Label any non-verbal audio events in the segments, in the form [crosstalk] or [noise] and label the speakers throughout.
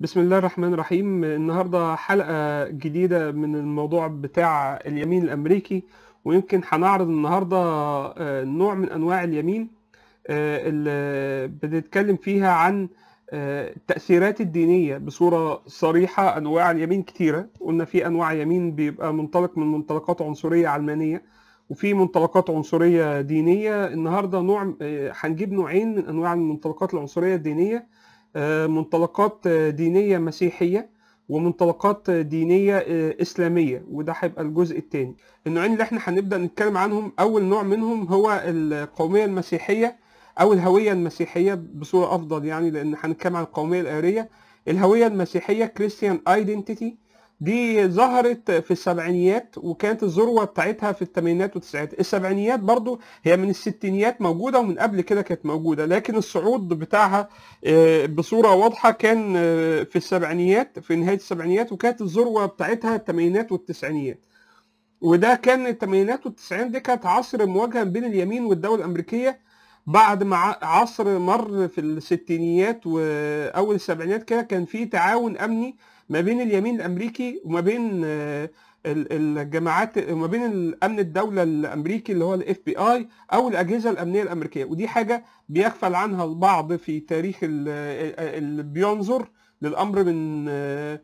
Speaker 1: بسم الله الرحمن الرحيم النهاردة حلقة جديدة من الموضوع بتاع اليمين الأمريكي ويمكن هنعرض النهاردة آه، نوع من أنواع اليمين آه، اللي بنتكلم فيها عن آه، التأثيرات الدينية بصورة صريحة أنواع اليمين كتيرة قلنا في أنواع يمين بيبقى منطلق من منطلقات عنصرية علمانية وفي منطلقات عنصرية دينية النهاردة نوع هنجيب نوعين من أنواع المنطلقات العنصرية الدينية آه، منطلقات آه، دينية مسيحية ومنطلقات آه، دينية إسلامية وده هيبقى الجزء الثاني النوعين اللي احنا هنبدأ نتكلم عنهم أول نوع منهم هو القومية المسيحية أو الهوية المسيحية بصورة أفضل يعني لأن هنتكلم عن القومية الآرية الهوية المسيحية Christian Identity دي ظهرت في السبعينيات وكانت الذروه بتاعتها في الثمانينات والتسعينات السبعينيات برضو هي من الستينيات موجوده ومن قبل كده كانت موجوده لكن الصعود بتاعها آه، بصوره واضحه كان آه، في السبعينيات في نهايه السبعينيات وكانت الذروه بتاعتها الثمانينات والتسعينيات وده كان الثمانينات والتسعينات دي كانت عصر مواجهه بين اليمين والدوله الامريكيه بعد ما عصر مر في الستينيات واول السبعينات كده كان في تعاون امني ما بين اليمين الامريكي وما بين آه، الجماعات ما بين الامن الدوله الامريكي اللي هو الاف بي اي او الاجهزه الامنيه الامريكيه ودي حاجه بيغفل عنها البعض في تاريخ اللي آه، بينظر للامر من آه،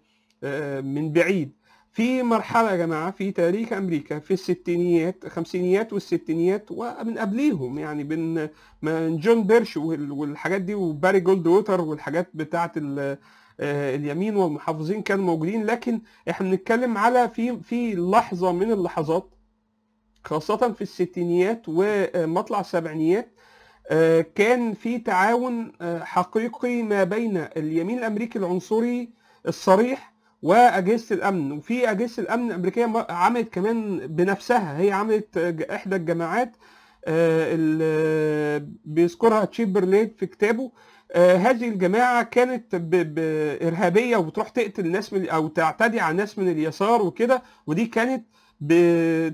Speaker 1: من بعيد في مرحلة يا جماعة في تاريخ أمريكا في الستينيات خمسينيات والستينيات ومن قبليهم يعني بين من جون بيرش والحاجات دي وباري جولد ووتر والحاجات بتاعة آه، اليمين والمحافظين كانوا موجودين لكن احنا بنتكلم على في في لحظه من اللحظات خاصه في الستينيات ومطلع السبعينيات آه، كان في تعاون آه، حقيقي ما بين اليمين الامريكي العنصري الصريح واجهزه الامن وفي اجهزه الامن الامريكيه عملت كمان بنفسها هي عملت احدى الجماعات بيذكرها تشيمبرلين في كتابه آه، هذه الجماعة كانت إرهابية وبتروح تقتل ناس من أو تعتدي على ناس من اليسار وكده ودي كانت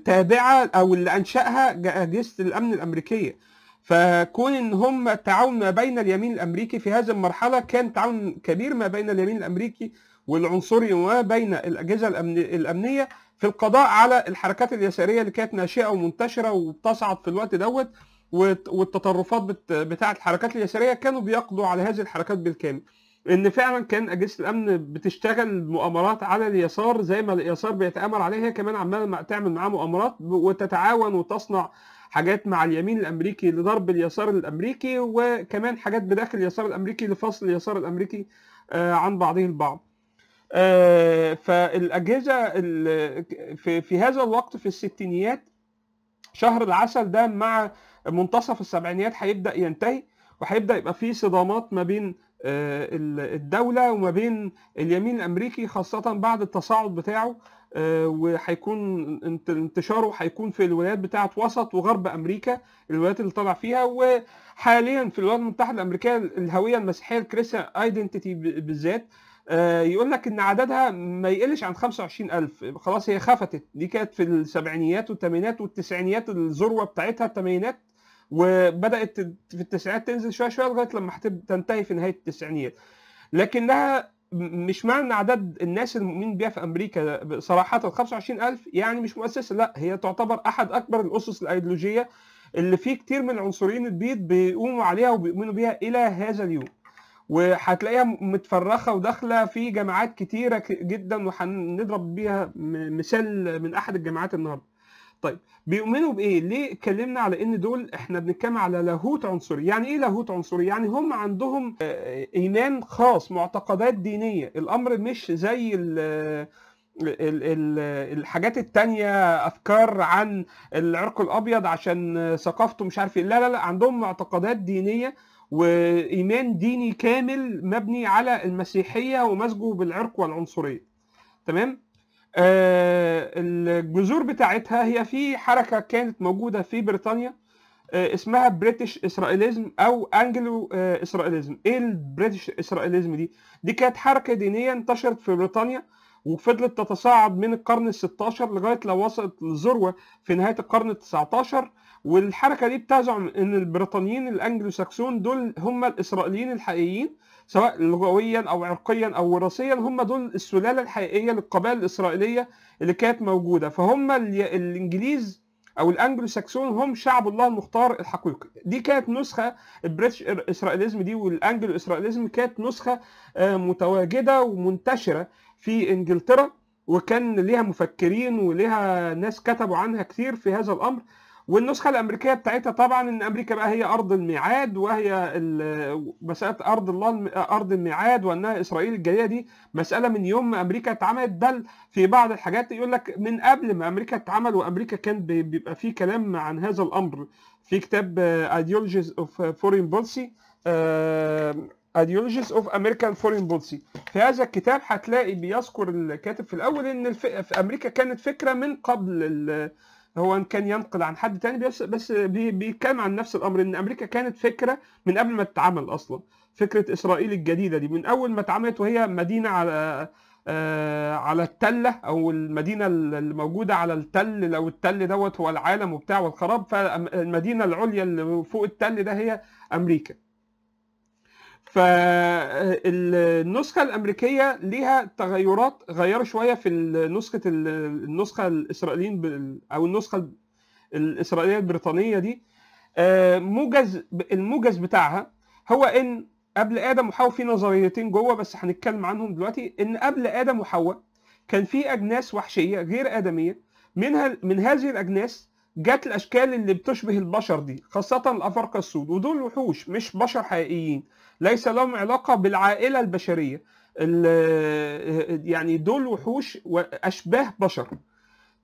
Speaker 1: تابعة أو اللي أنشأها أجهزة الأمن الأمريكية فكون ان هم التعاون ما بين اليمين الامريكي في هذه المرحله كان تعاون كبير ما بين اليمين الامريكي والعنصري وما بين الاجهزه الامنيه في القضاء على الحركات اليساريه اللي كانت ناشئه ومنتشره وبتصعد في الوقت دوت والتطرفات بتاعه الحركات اليساريه كانوا بيقضوا على هذه الحركات بالكامل ان فعلا كان اجهزه الامن بتشتغل مؤامرات على اليسار زي ما اليسار بيتامر عليها كمان عماله تعمل معاه مؤامرات وتتعاون وتصنع حاجات مع اليمين الامريكي لضرب اليسار الامريكي وكمان حاجات بداخل اليسار الامريكي لفصل اليسار الامريكي آه، عن بعضه البعض آه، فالاجهزه في هذا الوقت في الستينيات شهر العسل ده مع منتصف السبعينيات هيبدا ينتهي وهيبدا يبقى في صدامات ما بين آه، الدوله وما بين اليمين الامريكي خاصه بعد التصاعد بتاعه آه، وهيكون انتشاره هيكون في الولايات بتاعه وسط وغرب امريكا الولايات اللي طالع فيها وحاليا في الولايات المتحده الامريكيه الهويه المسيحيه الكريستيان ايدنتيتي بالذات آه، يقول لك ان عددها ما يقلش عن 25000 خلاص هي خفتت دي كانت في السبعينيات والثمانينات والتسعينيات الذروه بتاعتها الثمانينات وبدات في التسعينات تنزل شويه شويه لغايه لما تنتهي في نهايه التسعينات لكنها مش معنى عدد الناس المؤمنين بها في امريكا صراحه 25000 يعني مش مؤسسه لا هي تعتبر احد اكبر الاسس الايديولوجيه اللي فيه كتير من العنصريين البيض بيقوموا عليها وبيؤمنوا بيها الى هذا اليوم وهتلاقيها متفرخه وداخله في جامعات كتيره جدا وهنضرب بيها مثال من احد الجامعات النهارده طيب بيؤمنوا بايه ليه اتكلمنا على ان دول احنا بنتكلم على لاهوت عنصري يعني ايه لاهوت عنصري يعني هم عندهم آه، ايمان خاص معتقدات دينيه الامر مش زي الحاجات التانية أفكار عن العرق الأبيض عشان ثقافته مش عارف إيه. لا لا لا عندهم معتقدات دينية وإيمان ديني كامل مبني على المسيحية ومزجه بالعرق والعنصرية تمام آه، الجذور بتاعتها هي في حركة كانت موجودة في بريطانيا آه، اسمها بريتش اسرائيليزم او انجلو اسرائيليزم ايه البريتش اسرائيليزم دي دي كانت حركه دينيه انتشرت في بريطانيا وفضلت تتصاعد من القرن ال16 لغايه لو وصلت للذروه في نهايه القرن ال19 والحركه دي بتزعم ان البريطانيين الانجلو ساكسون دول هم الاسرائيليين الحقيقيين سواء لغويا او عرقيا او وراثيا هم دول السلاله الحقيقيه للقبائل الاسرائيليه اللي كانت موجوده فهم الانجليز او الانجلو ساكسون هم شعب الله المختار الحقيقي دي كانت نسخه البريتش اسرائيليزم دي والانجلو اسرائيليزم كانت نسخه آه، متواجده ومنتشره في انجلترا وكان ليها مفكرين وليها ناس كتبوا عنها كثير في هذا الامر والنسخه الامريكيه بتاعتها طبعا ان امريكا بقى هي ارض الميعاد وهي مساله ارض الله ارض الميعاد وانها اسرائيل الجايه دي مساله من يوم ما امريكا اتعملت بل في بعض الحاجات يقول لك من قبل ما امريكا اتعمل وامريكا كان بيبقى في كلام عن هذا الامر في كتاب ايديولوجيز اوف فورين بولسي ايديولوجيز اوف امريكان فورين بولسي في هذا الكتاب هتلاقي بيذكر الكاتب في الاول ان في امريكا كانت فكره من قبل هو ان كان ينقل عن حد تاني بس بس بيتكلم عن نفس الامر ان امريكا كانت فكره من قبل ما تتعمل اصلا فكره اسرائيل الجديده دي من اول ما اتعملت وهي مدينه على آه، على التله او المدينه اللي موجوده على التل لو التل دوت هو العالم وبتاع والخراب فالمدينه العليا اللي فوق التل ده هي امريكا فالنسخه الامريكيه ليها تغيرات غيروا شويه في نسخه النسخه الاسرائيليين او النسخه الاسرائيليه البريطانيه دي آه، موجز الموجز بتاعها هو ان قبل ادم وحواء في نظريتين جوه بس هنتكلم عنهم دلوقتي ان قبل ادم وحواء كان في اجناس وحشيه غير ادميه منها من هذه الاجناس جت الاشكال اللي بتشبه البشر دي خاصه الافارقه السود ودول وحوش مش بشر حقيقيين ليس لهم علاقه بالعائله البشريه آه، يعني دول وحوش واشباه بشر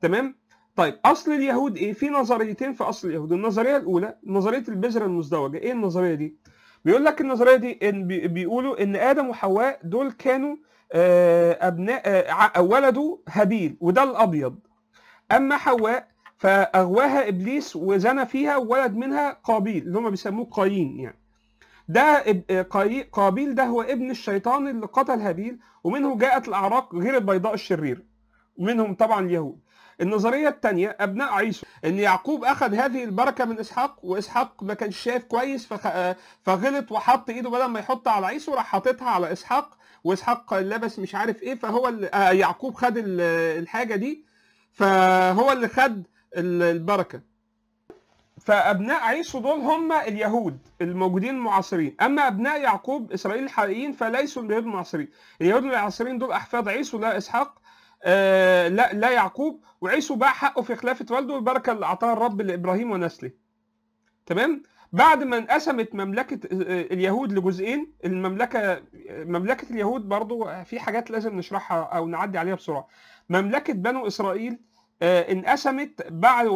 Speaker 1: تمام طيب اصل اليهود ايه في نظريتين في اصل اليهود النظريه الاولى نظريه البذره المزدوجه ايه النظريه دي بيقول لك النظريه دي ان بيقولوا ان ادم وحواء دول كانوا آه، ابناء آه، ولدوا هابيل وده الابيض اما حواء فأغواها إبليس وزنى فيها وولد منها قابيل اللي هم بيسموه قايين يعني ده قابيل ده هو ابن الشيطان اللي قتل هابيل ومنه جاءت الأعراق غير البيضاء الشريرة ومنهم طبعا اليهود النظريه الثانيه ابناء عيسو ان يعقوب اخذ هذه البركه من اسحاق واسحاق ما كانش شايف كويس فغلط وحط ايده بدل ما يحط على عيسو راح حاططها على اسحاق واسحاق لبس مش عارف ايه فهو اللي... آه، يعقوب خد الحاجه دي فهو اللي خد البركه فابناء عيسو دول هم اليهود الموجودين المعاصرين اما ابناء يعقوب اسرائيل الحقيقيين فليسوا اليهود المعاصرين اليهود المعاصرين دول احفاد عيسو لا اسحاق آه، لا لا يعقوب وعيسو باع حقه في خلافه والده والبركه اللي اعطاها الرب لابراهيم ونسله تمام بعد ما انقسمت مملكه آه، اليهود لجزئين المملكه مملكه اليهود برضو في حاجات لازم نشرحها او نعدي عليها بسرعه مملكه بنو اسرائيل آه، انقسمت بعد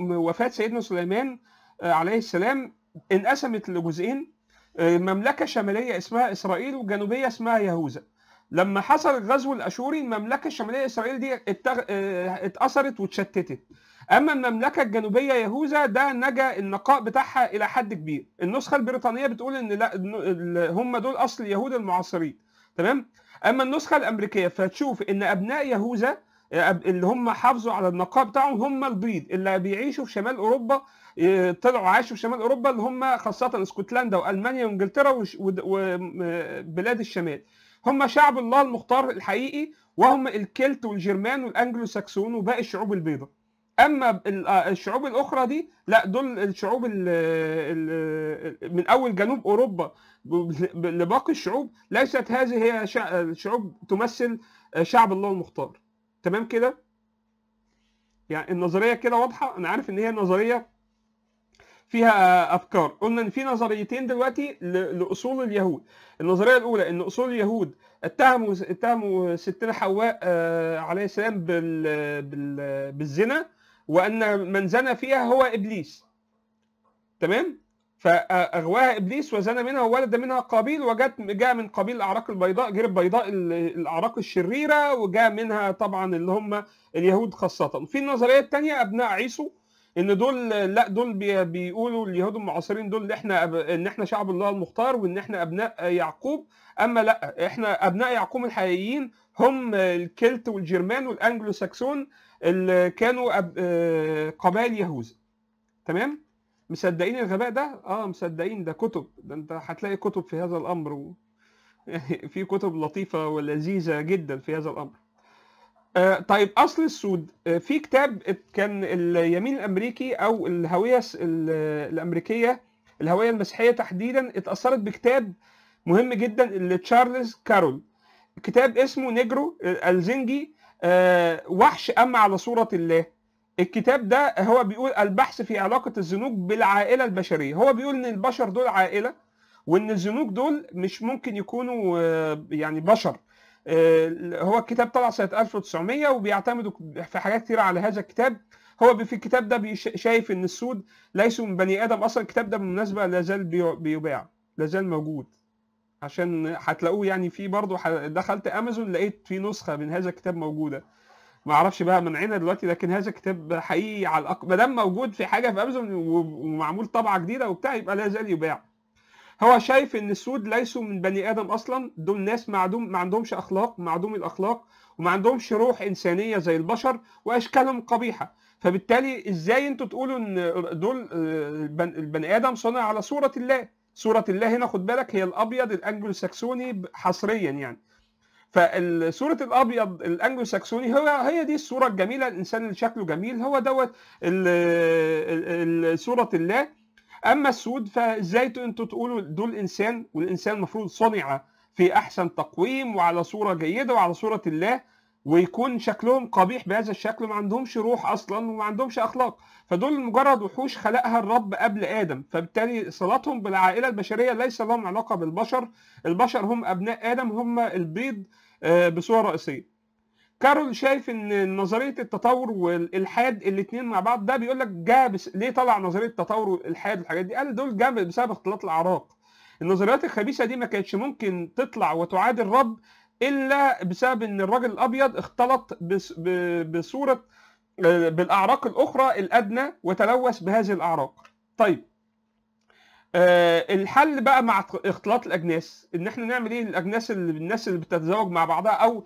Speaker 1: وفاة سيدنا سليمان آه، عليه السلام انقسمت لجزئين آه، مملكة شمالية اسمها إسرائيل وجنوبية اسمها يهوذا لما حصل الغزو الأشوري المملكة الشمالية إسرائيل دي اتأثرت واتشتتت أما المملكة الجنوبية يهوذا ده نجا النقاء بتاعها إلى حد كبير النسخة البريطانية بتقول إن لا هم دول أصل اليهود المعاصرين تمام أما النسخة الأمريكية فتشوف إن أبناء يهوذا اللي هم حافظوا على النقاء بتاعهم هم البيض اللي بيعيشوا في شمال اوروبا طلعوا عاشوا في شمال اوروبا اللي هم خاصه اسكتلندا والمانيا وانجلترا وبلاد الشمال هم شعب الله المختار الحقيقي وهم الكلت والجرمان والانجلو ساكسون وباقي الشعوب البيضاء اما آه، الشعوب الاخرى دي لا دول الشعوب الـ الـ من اول جنوب اوروبا لباقي الشعوب ليست هذه هي شعوب تمثل شعب الله المختار تمام كده يعني النظريه كده واضحه انا عارف ان هي نظريه فيها افكار قلنا ان في نظريتين دلوقتي لاصول اليهود النظريه الاولى ان اصول اليهود اتهموا اتهموا ستنا حواء آه، عليه السلام بال... بال... بالزنا وان من زنى فيها هو ابليس تمام فأغواها إبليس وزنى منها وولد منها قابيل وجت جاء من قبيل الأعراق البيضاء غير البيضاء الأعراق الشريرة وجاء منها طبعا اللي هم اليهود خاصة في النظرية الثانية أبناء عيسو ان دول لا دول بيقولوا اليهود المعاصرين دول اللي احنا ان احنا شعب الله المختار وان احنا ابناء يعقوب اما لا احنا ابناء يعقوب الحقيقيين هم الكلت والجرمان والانجلو ساكسون اللي كانوا آه، قبائل يهوذا تمام مصدقين الغباء ده اه مصدقين ده كتب ده انت هتلاقي كتب في هذا الامر و... [laughs] يعني في كتب لطيفه ولذيذه جدا في هذا الامر آه طيب اصل السود آه في كتاب كان اليمين الامريكي او الهويه الامريكيه الهويه المسيحيه تحديدا اتاثرت بكتاب مهم جدا لتشارلز كارول كتاب اسمه نيجرو آه، الزنجي آه وحش أما على صوره الله الكتاب ده هو بيقول البحث في علاقة الزنوج بالعائلة البشرية هو بيقول ان البشر دول عائلة وان الزنوج دول مش ممكن يكونوا آه، يعني بشر آه، هو الكتاب طلع سنة 1900 وبيعتمدوا في حاجات كتير على هذا الكتاب هو في الكتاب ده شايف ان السود ليسوا من بني ادم اصلا الكتاب ده بالمناسبه لا زال بيباع لا زال موجود عشان هتلاقوه يعني في برضه دخلت امازون لقيت في نسخه من هذا الكتاب موجوده ما اعرفش بقى منعنا دلوقتي لكن هذا كتاب حقيقي على الاقل ما دام موجود في حاجه في امازون ومعمول طبعه جديده وبتاع يبقى لا زال يباع هو شايف ان السود ليسوا من بني ادم اصلا دول ناس معدوم ما عندهمش اخلاق معدوم الاخلاق وما عندهمش روح انسانيه زي البشر واشكالهم قبيحه فبالتالي ازاي انتوا تقولوا ان دول آه، البني ادم صنع على صوره الله صوره الله هنا خد بالك هي الابيض الانجلو ساكسوني حصريا يعني فالصورة الابيض الانجلو ساكسوني هو هي دي الصوره الجميله الانسان اللي شكله جميل هو دوت صوره الله اما السود فازاي انتوا تقولوا دول انسان والانسان المفروض صنع في احسن تقويم وعلى صوره جيده وعلى صوره الله ويكون شكلهم قبيح بهذا الشكل ما عندهمش روح اصلا وما عندهمش اخلاق فدول مجرد وحوش خلقها الرب قبل ادم فبالتالي صلاتهم بالعائله البشريه ليس لهم علاقه بالبشر البشر هم ابناء ادم هم البيض آه، بصوره رئيسيه كارول شايف ان نظريه التطور والالحاد الاثنين مع بعض ده بيقول لك جاء بس... ليه طلع نظريه التطور والالحاد والحاجات دي قال دول جاء بسبب اختلاط الاعراق النظريات الخبيثه دي ما كانتش ممكن تطلع وتعادي الرب الا بسبب ان الراجل الابيض اختلط بس... ب... بصوره آه، بالاعراق الاخرى الادنى وتلوث بهذه الاعراق طيب آه، الحل بقى مع اختلاط الاجناس ان احنا نعمل ايه الاجناس اللي الناس اللي بتتزوج مع بعضها او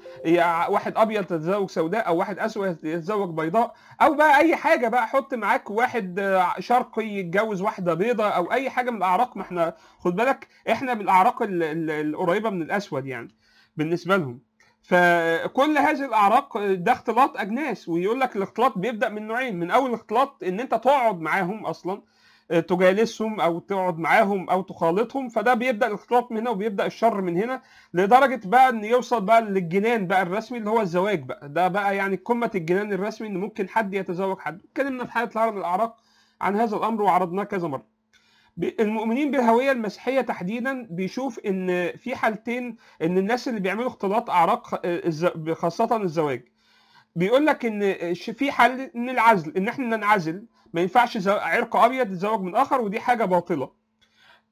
Speaker 1: واحد ابيض تتزوج سوداء او واحد اسود يتزوج بيضاء او بقى اي حاجه بقى حط معاك واحد شرقي يتجوز واحده بيضاء او اي حاجه من الاعراق ما احنا خد بالك احنا من الاعراق القريبه من الاسود يعني بالنسبه لهم فكل هذه الاعراق ده اختلاط اجناس ويقول لك الاختلاط بيبدا من نوعين من اول اختلاط ان انت تقعد معاهم اصلا آه، تجالسهم او تقعد معاهم او تخالطهم فده بيبدا الاختلاط من هنا وبيبدا الشر من هنا لدرجه بقى ان يوصل بقى للجنان بقى الرسمي اللي هو الزواج بقى ده بقى يعني قمه الجنان الرسمي ان ممكن حد يتزوج حد اتكلمنا في حاله العرب الاعراق عن هذا الامر وعرضناه كذا مره المؤمنين بالهوية المسيحية تحديدا بيشوف ان في حالتين ان الناس اللي بيعملوا اختلاط اعراق آه، خاصة الزواج بيقول لك ان آه، في حل ان العزل ان احنا ننعزل ما ينفعش عرق ابيض يتزوج من اخر ودي حاجه باطله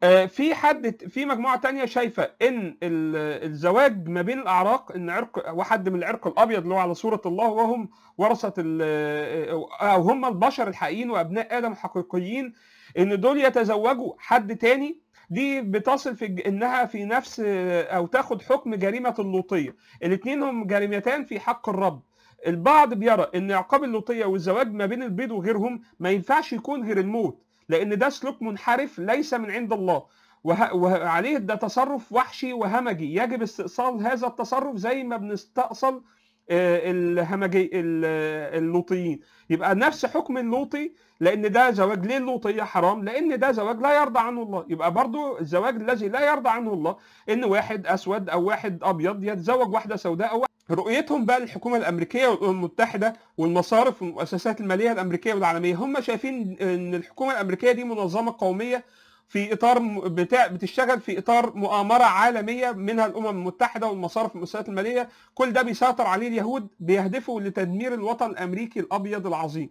Speaker 1: آه، في حد في مجموعه تانية شايفه ان الزواج ما بين الاعراق ان عرق واحد من العرق الابيض اللي هو على صوره الله وهم ورثه آه، او هم البشر الحقيقيين وابناء ادم حقيقيين ان دول يتزوجوا حد تاني دي بتصل في انها في نفس آه، او تاخد حكم جريمه اللوطيه الاثنين هم جريمتان في حق الرب البعض بيرى ان عقاب اللوطيه والزواج ما بين البيض وغيرهم ما ينفعش يكون غير الموت لان ده سلوك منحرف ليس من عند الله وعليه ده تصرف وحشي وهمجي يجب استئصال هذا التصرف زي ما بنستأصل آه، الهمجي اللوطيين يبقى نفس حكم اللوطي لان ده زواج ليه اللوطيه حرام لان ده زواج لا يرضى عنه الله يبقى برضو الزواج الذي لا يرضى عنه الله ان واحد اسود او واحد ابيض يتزوج واحده سوداء او رؤيتهم بقى للحكومه الامريكيه والامم المتحده والمصارف والمؤسسات الماليه الامريكيه والعالميه هم شايفين ان الحكومه الامريكيه دي منظمه قوميه في اطار بتاع بتشتغل في اطار مؤامره عالميه منها الامم المتحده والمصارف والمؤسسات الماليه كل ده بيسيطر عليه اليهود بيهدفوا لتدمير الوطن الامريكي الابيض العظيم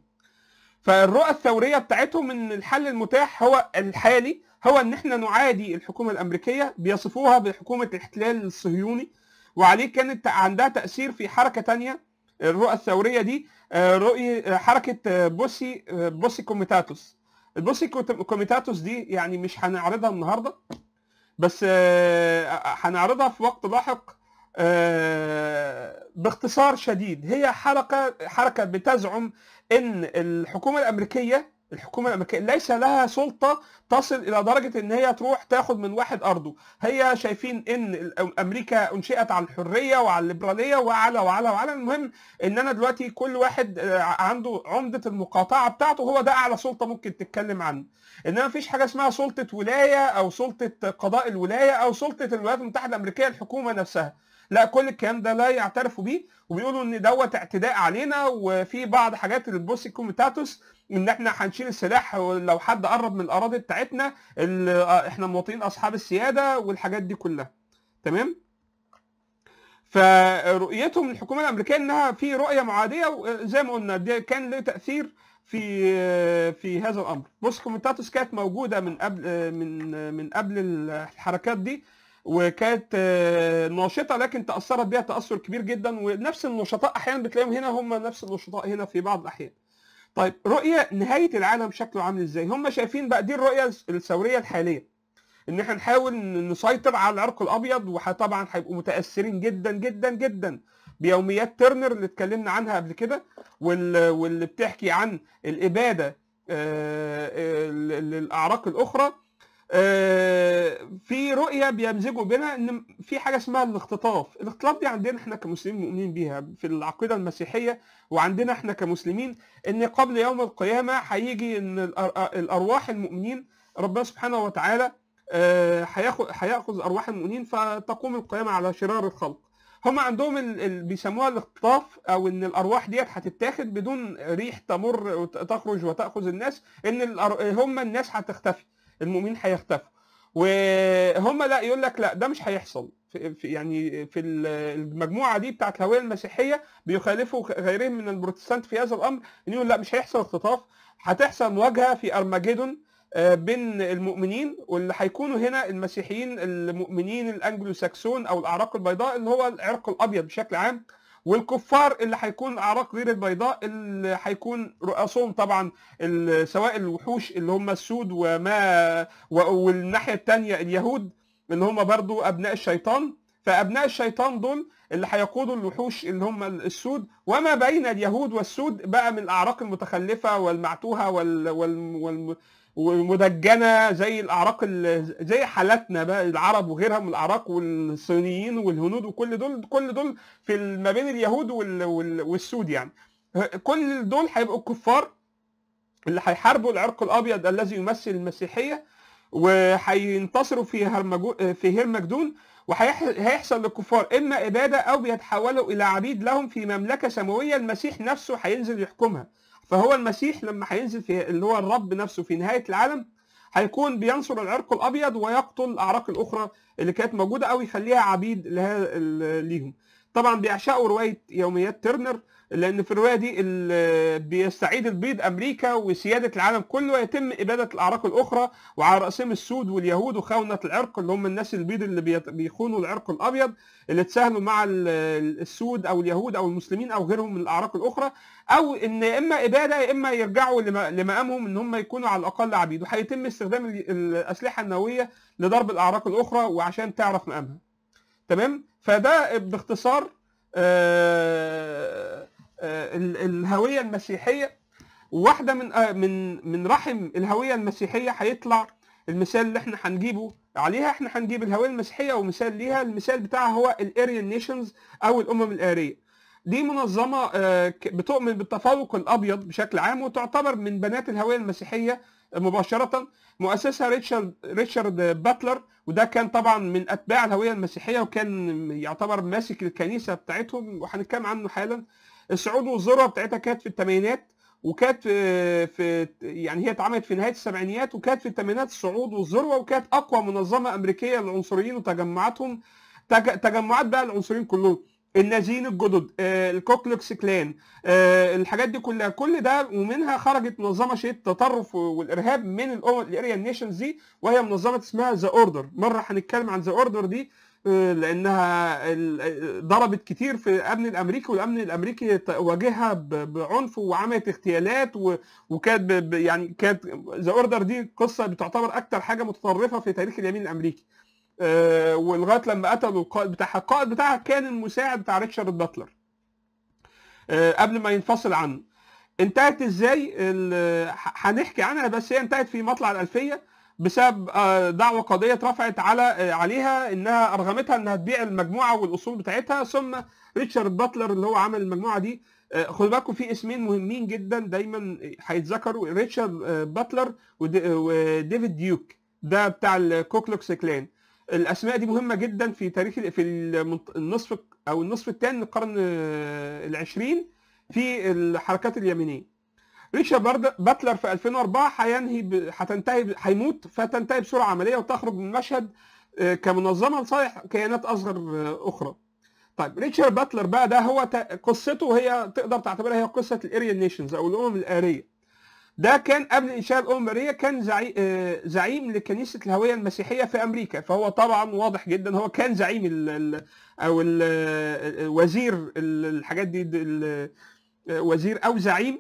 Speaker 1: فالرؤى الثوريه بتاعتهم ان الحل المتاح هو الحالي هو ان احنا نعادي الحكومه الامريكيه بيصفوها بحكومه الاحتلال الصهيوني وعليه كانت عندها تأثير في حركة تانية الرؤى الثورية دي آه، رؤية آه، حركة آه، بوسي بوسي كوميتاتوس البوسي كوميتاتوس دي يعني مش هنعرضها النهاردة بس هنعرضها في وقت لاحق باختصار شديد هي حركة حركة بتزعم ان الحكومة الامريكية الحكومه الامريكيه ليس لها سلطه تصل الى درجه ان هي تروح تاخد من واحد ارضه هي شايفين ان امريكا انشئت على الحريه وعلى الليبراليه وعلى وعلى وعلى المهم ان انا دلوقتي كل واحد آه، عنده عمده المقاطعه بتاعته هو ده اعلى سلطه ممكن تتكلم عنه انما مفيش حاجه اسمها سلطه ولايه او سلطه قضاء الولايه او سلطه الولايات المتحده الامريكيه الحكومه نفسها لا كل الكلام ده لا يعترفوا بيه وبيقولوا ان دوت اعتداء علينا وفي بعض حاجات البوسي كوميتاتوس ان احنا هنشيل السلاح لو حد قرب من الاراضي بتاعتنا آه، احنا مواطنين اصحاب السياده والحاجات دي كلها تمام فرؤيتهم الحكومه الامريكيه انها في رؤيه معاديه وزي ما قلنا ده كان له تاثير في في هذا الامر بوس كانت موجوده من قبل من من قبل الحركات دي وكانت آه، ناشطه لكن تاثرت بها تاثر كبير جدا ونفس النشطاء احيانا بتلاقيهم هنا هم نفس النشطاء هنا في بعض الاحيان. طيب رؤيه نهايه العالم شكله عامل ازاي؟ هم شايفين بقى دي الرؤيه الثوريه الحاليه. ان احنا نحاول نسيطر على العرق الابيض وطبعا هيبقوا متاثرين جدا جدا جدا بيوميات ترنر اللي اتكلمنا عنها قبل كده واللي بتحكي عن الاباده آه، آه، للاعراق الاخرى في رؤيه بيمزجوا بينها ان في حاجه اسمها الاختطاف الاختطاف دي عندنا احنا كمسلمين مؤمنين بيها في العقيده المسيحيه وعندنا احنا كمسلمين ان قبل يوم القيامه هيجي ان الارواح المؤمنين ربنا سبحانه وتعالى آه، هياخذ ارواح المؤمنين فتقوم القيامه على شرار الخلق هم عندهم اللي بيسموها الاختطاف او ان الارواح ديت هتتاخد بدون ريح تمر وتخرج وتاخذ الناس ان هم الناس هتختفي المؤمنين هيختفوا وهم لا يقول لك لا ده مش هيحصل في يعني في المجموعه دي بتاعت الهويه المسيحيه بيخالفوا غيرهم من البروتستانت في هذا الامر ان يقول لا مش هيحصل اختطاف هتحصل مواجهه في ارماجيدون آه، بين المؤمنين واللي هيكونوا هنا المسيحيين المؤمنين الانجلو ساكسون او الاعراق البيضاء اللي هو العرق الابيض بشكل عام والكفار اللي هيكون اعراق غير البيضاء اللي هيكون رؤاسهم طبعا سواء الوحوش اللي هم السود وما والناحيه الثانيه اليهود اللي هم برضو ابناء الشيطان فابناء الشيطان دول اللي هيقودوا الوحوش اللي هم السود وما بين اليهود والسود بقى من الاعراق المتخلفه والمعتوهه وال... وال... وال... ومدجنه زي الاعراق زي حالاتنا بقى العرب وغيرها من الاعراق والصينيين والهنود وكل دول كل دول في ما بين اليهود والسود يعني كل دول هيبقوا الكفار اللي هيحاربوا العرق الابيض الذي يمثل المسيحيه وهينتصروا في هرمجو في هرمجدون وهيحصل للكفار اما اباده او بيتحولوا الى عبيد لهم في مملكه سماويه المسيح نفسه هينزل يحكمها فهو المسيح لما هينزل في اللي هو الرب نفسه في نهايه العالم هيكون بينصر العرق الابيض ويقتل الاعراق الاخرى اللي كانت موجوده او يخليها عبيد ليهم طبعا بيعشقوا روايه يوميات ترنر لان في الروايه دي بيستعيد البيض امريكا وسياده العالم كله ويتم اباده الاعراق الاخرى وعلى راسهم السود واليهود وخونه العرق اللي هم الناس البيض اللي بيخونوا العرق الابيض اللي تساهلوا مع السود او اليهود او المسلمين او غيرهم من الاعراق الاخرى او ان يا اما اباده يا اما يرجعوا لمقامهم ان هم يكونوا على الاقل عبيد وهيتم استخدام الاسلحه النوويه لضرب الاعراق الاخرى وعشان تعرف مقامها تمام فده باختصار آه آه، الهويه المسيحيه واحده من آه، من من رحم الهويه المسيحيه هيطلع المثال اللي احنا هنجيبه عليها احنا هنجيب الهويه المسيحيه ومثال ليها المثال بتاعها هو الاريان نيشنز او الامم الاريه دي منظمة آه، بتؤمن بالتفوق الأبيض بشكل عام وتعتبر من بنات الهوية المسيحية مباشرة مؤسسها ريتشارد ريتشارد باتلر وده كان طبعا من أتباع الهوية المسيحية وكان يعتبر ماسك الكنيسة بتاعتهم وهنتكلم عنه حالا الصعود والذروه بتاعتها كانت في الثمانينات وكانت في, في يعني هي اتعملت في نهايه السبعينيات وكانت في الثمانينات الصعود والذروه وكانت اقوى منظمه امريكيه للعنصريين وتجمعاتهم تجمعات بقى العنصريين كلهم النازيين الجدد آه، الكوكلوكس كلان آه، الحاجات دي كلها كل ده ومنها خرجت منظمه شيء التطرف والارهاب من الاريا نيشنز دي وهي منظمه اسمها ذا اوردر مره هنتكلم عن ذا اوردر دي لانها ضربت كتير في الامن الامريكي والامن الامريكي واجهها بعنف وعملت اغتيالات وكانت يعني كانت ذا اوردر دي قصه بتعتبر اكتر حاجه متطرفه في تاريخ اليمين الامريكي آه، ولغايه لما قتلوا القائد بتاعها القائد بتاعها كان المساعد بتاع ريتشارد باتلر آه، قبل ما ينفصل عنه انتهت ازاي هنحكي عنها بس هي انتهت في مطلع الالفيه بسبب آه، دعوى قضيه اترفعت على آه، عليها انها ارغمتها انها تبيع المجموعه والاصول بتاعتها ثم ريتشارد باتلر اللي هو عمل المجموعه دي آه، خدوا بالكم في اسمين مهمين جدا دايما هيتذكروا ريتشارد باتلر وديفيد ديوك ده بتاع الكوكلوكس كلان الاسماء دي مهمه جدا في تاريخ في النصف او النصف الثاني من القرن العشرين في الحركات اليمينيه ريتشارد باتلر في 2004 هينهي هتنتهي هيموت فتنتهي بسرعه عمليه وتخرج من المشهد آه، كمنظمه لصالح كيانات اصغر آه، اخرى. طيب ريتشارد باتلر بقى ده هو قصته هي تقدر تعتبرها هي قصه الاريان نيشنز او الامم الاريه. ده كان قبل انشاء الامم الاريه كان آه، زعيم لكنيسه الهويه المسيحيه في امريكا فهو طبعا واضح جدا هو كان زعيم ال او ال وزير الحاجات دي وزير او زعيم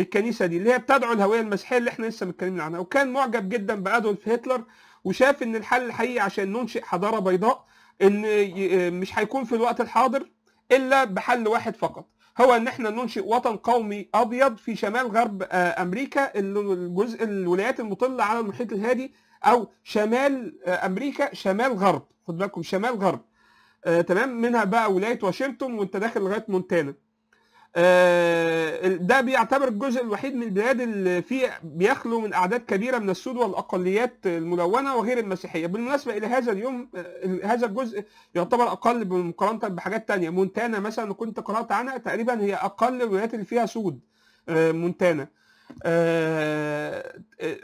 Speaker 1: الكنيسه دي اللي هي بتدعو الهويه المسيحيه اللي احنا لسه متكلمين عنها وكان معجب جدا بادولف هتلر وشاف ان الحل الحقيقي عشان ننشئ حضاره بيضاء ان آه، مش هيكون في الوقت الحاضر الا بحل واحد فقط هو ان احنا ننشئ وطن قومي ابيض في شمال غرب آه، امريكا الجزء الولايات المطله على المحيط الهادي او شمال آه، امريكا شمال غرب خد بالكم شمال غرب آه تمام منها بقى ولايه واشنطن وانت داخل لغايه مونتانا آه، ده بيعتبر الجزء الوحيد من البلاد اللي فيه بيخلو من اعداد كبيره من السود والاقليات الملونه وغير المسيحيه بالمناسبه الى هذا اليوم آه، هذا الجزء يعتبر اقل بمقارنه بحاجات تانية مونتانا مثلا كنت قرات عنها تقريبا هي اقل الولايات اللي فيها سود آه، مونتانا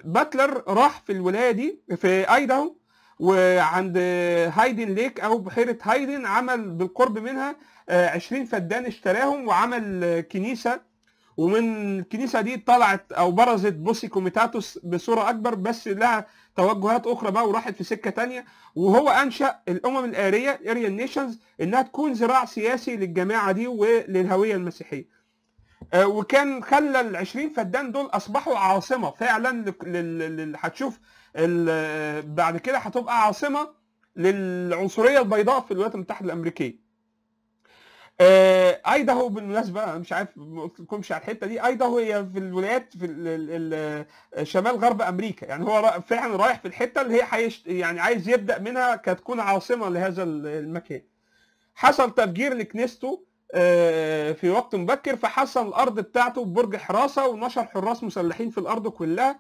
Speaker 1: باتلر راح في الولايه دي في ايداهو وعند هايدن ليك او بحيره هايدن عمل بالقرب منها 20 آه، فدان اشتراهم وعمل كنيسه ومن الكنيسه دي طلعت او برزت بوسي كوميتاتوس بصوره اكبر بس لها توجهات اخرى بقى وراحت في سكه تانية وهو انشا الامم الاريه اريان نيشنز انها تكون ذراع سياسي للجماعه دي وللهويه المسيحيه آه، وكان خلى ال 20 فدان دول اصبحوا عاصمه فعلا هتشوف آه، بعد كده هتبقى عاصمه للعنصريه البيضاء في الولايات المتحده الامريكيه آه ايداهو بالمناسبه مش عارف ما قلتلكمش على الحته دي ايداهو هي في الولايات في شمال غرب امريكا يعني هو فعلا رايح في الحته اللي هي يعني عايز يبدا منها كتكون عاصمه لهذا المكان حصل تفجير لكنيستو آه في وقت مبكر فحصن الارض بتاعته ببرج حراسه ونشر حراس مسلحين في الارض كلها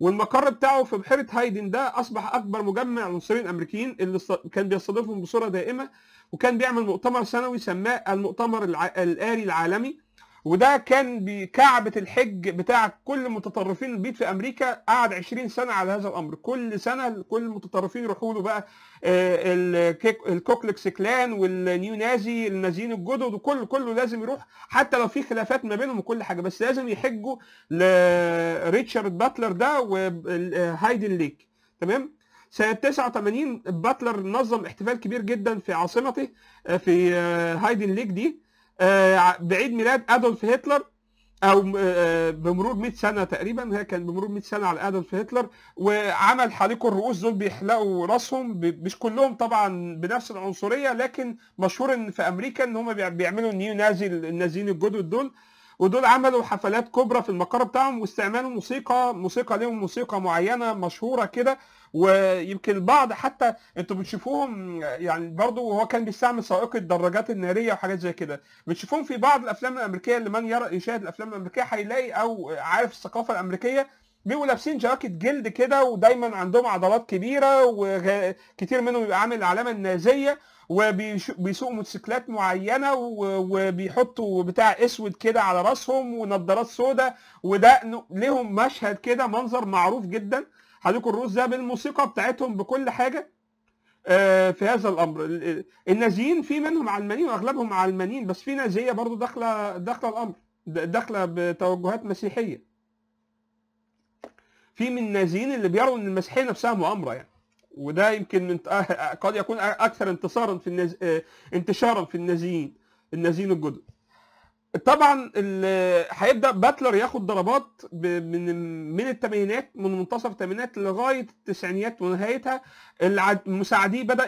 Speaker 1: والمقر بتاعه في بحيره هايدن ده اصبح اكبر مجمع عنصرين امريكيين اللي كان بيستضيفهم بصوره دائمه وكان بيعمل مؤتمر سنوي سماه المؤتمر الآري العالمي وده كان بكعبة الحج بتاع كل متطرفين البيض في أمريكا قعد 20 سنة على هذا الأمر كل سنة كل المتطرفين يروحوا له بقى آه، الكوكلكس كلان والنيو نازي النازيين الجدد وكل كله لازم يروح حتى لو في خلافات ما بينهم وكل حاجة بس لازم يحجوا لريتشارد باتلر ده وهايدن ليك تمام سنة 89 باتلر نظم احتفال كبير جدا في عاصمته آه، في آه، هايدن ليك دي آه، بعيد ميلاد ادولف هتلر او بمرور 100 سنه تقريبا هي كان بمرور 100 سنه على ادولف هتلر وعمل حليقه الرؤوس دول بيحلقوا راسهم مش كلهم طبعا بنفس العنصريه لكن مشهور ان في امريكا ان هم بيعملوا النيو نازي النازيين الجدد دول ودول عملوا حفلات كبرى في المقر بتاعهم واستعملوا موسيقى موسيقى لهم موسيقى معينه مشهوره كده ويمكن البعض حتى انتوا بتشوفوهم يعني برضو وهو كان بيستعمل سائق الدراجات الناريه وحاجات زي كده بتشوفوهم في بعض الافلام الامريكيه اللي من يرى يشاهد الافلام الامريكيه هيلاقي او عارف الثقافه الامريكيه بيبقوا لابسين جواكت جلد كده ودايما عندهم عضلات كبيره وكتير منهم بيبقى عامل العلامه النازيه وبيسوقوا موتوسيكلات معينه وبيحطوا بتاع اسود كده على راسهم ونضارات سوداء ودقن لهم مشهد كده منظر معروف جدا حضرتك الروس ده بالموسيقى بتاعتهم بكل حاجه آه، في هذا الامر النازيين في منهم علمانيين واغلبهم علمانيين بس في نازيه برضو داخله داخله الامر داخله بتوجهات مسيحيه في من النازيين اللي بيروا ان المسيحيه نفسها مؤامره يعني وده يمكن آه، آه، قد يكون اكثر انتصارا في النز... آه، انتشارا في النازيين النازيين الجدد طبعا هيبدا باتلر ياخد ضربات من من الثمانينات من منتصف الثمانينات لغايه التسعينات ونهايتها مساعديه بدا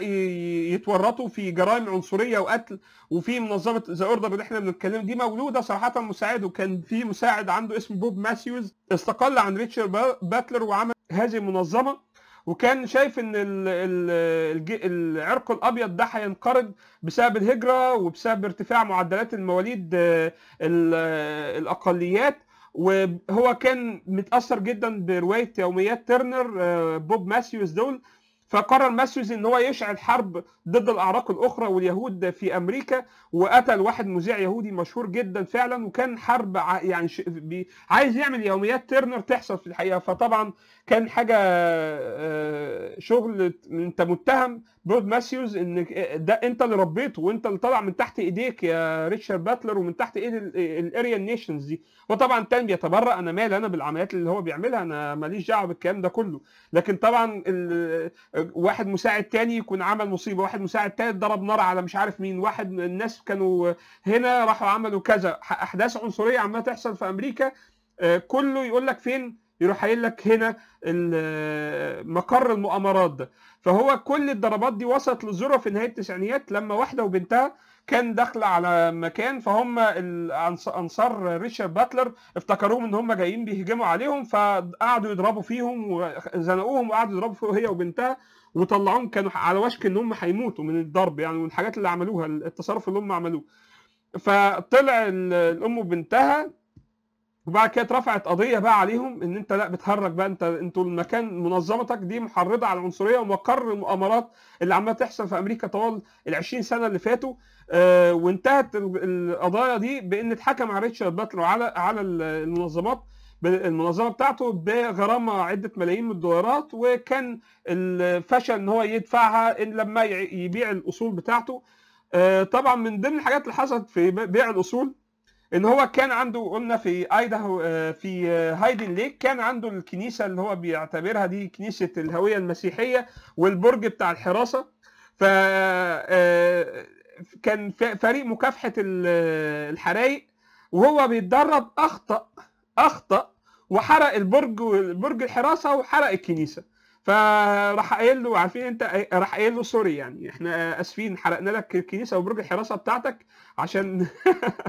Speaker 1: يتورطوا في جرائم عنصريه وقتل وفي منظمه ذا اوردر اللي احنا بنتكلم دي مولوده صراحه مساعده كان في مساعد عنده اسمه بوب ماثيوز استقل عن ريتشارد باتلر وعمل هذه المنظمه وكان شايف ان العرق الابيض ده هينقرض بسبب الهجره وبسبب ارتفاع معدلات المواليد آه، الاقليات وهو كان متاثر جدا بروايه يوميات ترنر آه، بوب ماثيوز دول فقرر ماثيوز ان هو يشعل حرب ضد الاعراق الاخرى واليهود في امريكا وقتل واحد مذيع يهودي مشهور جدا فعلا وكان حرب يعني عايز يعمل يوميات ترنر تحصل في الحقيقه فطبعا كان حاجه آه، شغل انت متهم بروب ماثيوز ان إيه، ده انت اللي ربيته وانت اللي طلع من تحت ايديك يا ريتشارد باتلر ومن تحت ايد الاريان نيشنز دي وطبعا تاني بيتبرأ انا مالي انا بالعمليات اللي هو بيعملها انا ماليش دعوه بالكلام ده كله لكن طبعا واحد مساعد تاني يكون عمل مصيبه واحد مساعد تالت ضرب نار على مش عارف مين واحد الناس كانوا هنا راحوا عملوا كذا احداث عنصريه عماله تحصل في امريكا آه، كله يقول لك فين يروح قايل لك هنا مقر المؤامرات ده فهو كل الضربات دي وصلت لزورو في نهايه التسعينيات لما واحده وبنتها كان داخله على مكان فهم انصار ريشارد باتلر افتكروهم ان هم جايين بيهجموا عليهم فقعدوا يضربوا فيهم وزنقوهم وقعدوا يضربوا فيهم هي وبنتها وطلعوهم كانوا على وشك ان هم هيموتوا من الضرب يعني والحاجات اللي عملوها التصرف اللي هم عملوه فطلع الام وبنتها وبعد كده اترفعت قضيه بقى عليهم ان انت لا بتهرج بقى انت انتوا المكان منظمتك دي محرضه على العنصريه ومقر المؤامرات اللي عماله تحصل في امريكا طوال ال 20 سنه اللي فاتوا آه وانتهت القضايا دي بان اتحكم على ريتشارد باتلر على على المنظمات المنظمه بتاعته بغرامه عده ملايين من الدولارات وكان الفشل ان هو يدفعها إن لما يبيع الاصول بتاعته آه طبعا من ضمن الحاجات اللي حصلت في بيع الاصول ان هو كان عنده قلنا في ايداهو آه، في آه، هايدن ليك كان عنده الكنيسه اللي هو بيعتبرها دي كنيسه الهويه المسيحيه والبرج بتاع الحراسه ف آه، كان فريق مكافحه الحرائق وهو بيتدرب اخطا اخطا وحرق البرج برج الحراسه وحرق الكنيسه فراح قايل له عارفين انت ايه، راح قايل له سوري يعني احنا اسفين حرقنا لك الكنيسه وبرج الحراسه بتاعتك عشان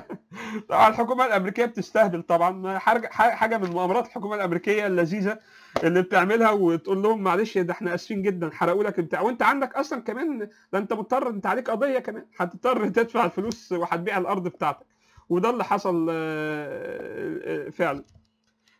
Speaker 1: [laughs] طبعا الحكومه الامريكيه بتستهبل طبعا حاجه من مؤامرات الحكومه الامريكيه اللذيذه اللي بتعملها وتقول لهم معلش ده احنا اسفين جدا حرقوا لك بتاع وانت عندك اصلا كمان ده انت مضطر انت عليك قضيه كمان هتضطر [laughs] تدفع الفلوس وهتبيع الارض بتاعتك وده اللي حصل آه، آه، فعلا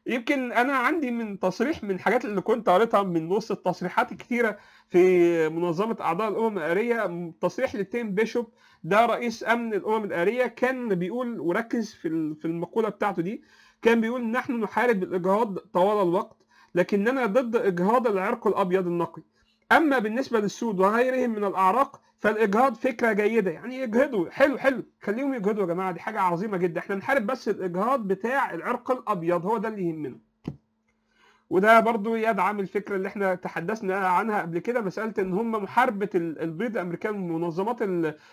Speaker 1: يمكن انا عندي من تصريح من الحاجات اللي كنت قريتها من نص التصريحات الكثيره في منظمه اعضاء الامم الآرية تصريح لتيم بيشوب ده رئيس امن الامم الآرية كان بيقول وركز في في المقوله بتاعته دي كان بيقول نحن نحارب الاجهاض طوال الوقت لكننا ضد اجهاض العرق الابيض النقي اما بالنسبه للسود وغيرهم من الاعراق فالاجهاض فكره جيده يعني يجهدوا حلو حلو خليهم يجهدوا يا جماعه دي حاجه عظيمه جدا احنا نحارب بس الاجهاض بتاع العرق الابيض هو ده اللي يهمنا وده برضو يدعم الفكره اللي احنا تحدثنا عنها قبل كده مساله ان هم محاربه البيض الامريكان المنظمات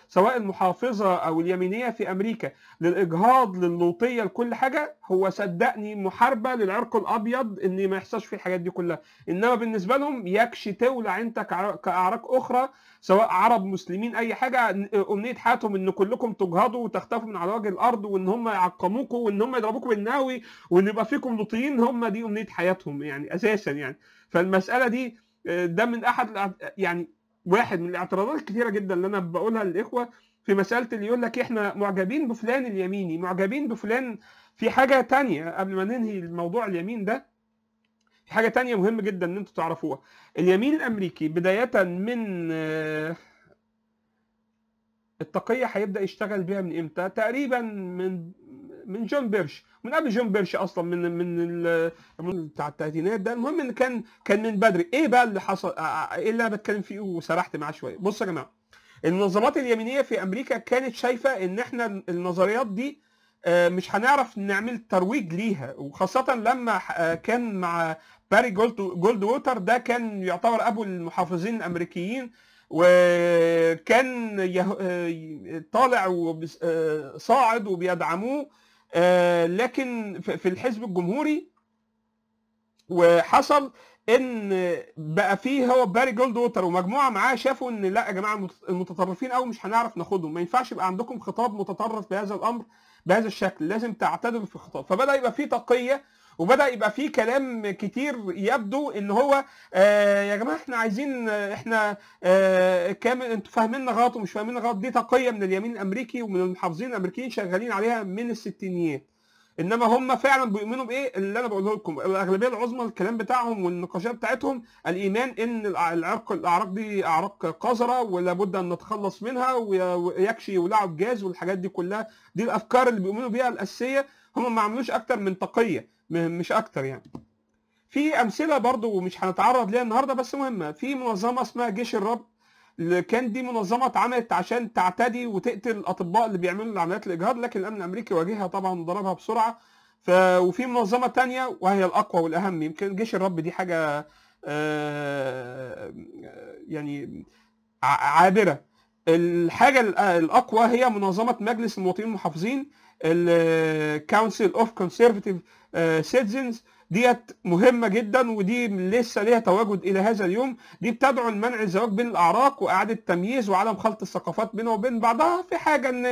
Speaker 1: سواء المحافظه او اليمينيه في امريكا للاجهاض للوطيه لكل حاجه هو صدقني محاربه للعرق الابيض ان ما يحصلش في الحاجات دي كلها انما بالنسبه لهم يكشي تولع انت كاعراق اخرى سواء عرب مسلمين اي حاجه امنيه حياتهم ان كلكم تجهضوا وتختفوا من على وجه الارض وان هم يعقموكم وان هم يضربوكم بالناوي وان يبقى فيكم لوطيين هم دي امنيه حياتهم يعني اساسا يعني فالمساله دي آه، ده من احد يعني واحد من الاعتراضات الكثيره جدا اللي انا بقولها للاخوه في مساله اللي يقول لك احنا معجبين بفلان اليميني معجبين بفلان في حاجه تانية قبل ما ننهي الموضوع اليمين ده في حاجه تانية مهم جدا ان انتم تعرفوها اليمين الامريكي بدايه من آه، التقيه هيبدا يشتغل بيها من امتى تقريبا من من جون بيرش من قبل جون بيرش اصلا من من بتاع الثلاثينات ده المهم ان كان كان من بدري ايه بقى اللي حصل آه، آه، ايه اللي انا بتكلم فيه وسرحت معاه شويه بص يا جماعه المنظمات اليمينيه في امريكا كانت شايفه ان احنا النظريات دي آه، مش هنعرف نعمل ترويج ليها وخاصه لما كان مع باري جولد جولد ووتر ده كان يعتبر ابو المحافظين الامريكيين وكان طالع وصاعد وبيدعموه آه، لكن في الحزب الجمهوري وحصل ان بقى فيه هو باري جولد ووتر ومجموعه معاه شافوا ان لا يا جماعه المتطرفين قوي مش هنعرف ناخدهم ما ينفعش يبقى عندكم خطاب متطرف بهذا الامر بهذا الشكل لازم تعتدلوا في الخطاب فبدا يبقى فيه تقيه وبدا يبقى فيه كلام كتير يبدو ان هو آه، يا جماعه احنا عايزين آه، احنا آه، كامل كام انتوا فاهميننا غلط ومش فاهميننا غلط دي تقيه من اليمين الامريكي ومن المحافظين الامريكيين شغالين عليها من الستينيات انما هم فعلا بيؤمنوا بايه اللي انا بقوله لكم الاغلبيه العظمى الكلام بتاعهم والنقاشات بتاعتهم الايمان ان العرق الاعراق دي اعراق قذره ولابد ان نتخلص منها ويكشي ولعوا الجاز والحاجات دي كلها دي الافكار اللي بيؤمنوا بيها الاساسيه هم ما عملوش اكتر من تقيه مش اكتر يعني في امثله برضو ومش هنتعرض ليها النهارده بس مهمه في منظمه اسمها جيش الرب اللي كان دي منظمه اتعملت عشان تعتدي وتقتل الاطباء اللي بيعملوا عمليات الاجهاض لكن الامن الامريكي واجهها طبعا ضربها بسرعه ف... وفي منظمه تانية وهي الاقوى والاهم يمكن جيش الرب دي حاجه آه يعني عابره الحاجه الاقوى هي منظمه مجلس المواطنين المحافظين الكونسل اوف كونسرفتيف سيتيزنز آه، ديت مهمه جدا ودي لسه ليها تواجد الى هذا اليوم دي بتدعو لمنع الزواج بين الاعراق واعاده التمييز وعدم خلط الثقافات بينها وبين بعضها في حاجه ان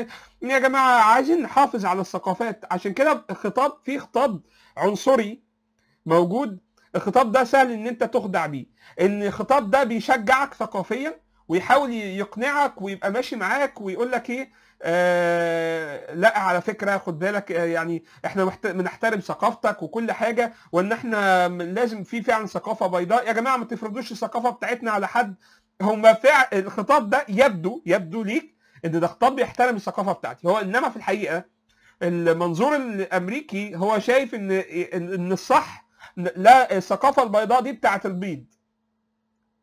Speaker 1: يا جماعه عايزين نحافظ على الثقافات عشان كده خطاب في خطاب عنصري موجود الخطاب ده سهل ان انت تخدع بيه ان الخطاب ده بيشجعك ثقافيا ويحاول يقنعك ويبقى ماشي معاك ويقول لك ايه آه، لا على فكره خد بالك آه، يعني احنا بنحترم ثقافتك وكل حاجه وان احنا لازم في فعلا ثقافه بيضاء يا جماعه ما تفرضوش الثقافه بتاعتنا على حد هم فعلا الخطاب ده يبدو يبدو ليك ان ده خطاب بيحترم الثقافه بتاعتي هو انما في الحقيقه المنظور الامريكي هو شايف ان ان الصح لا الثقافه البيضاء دي بتاعت البيض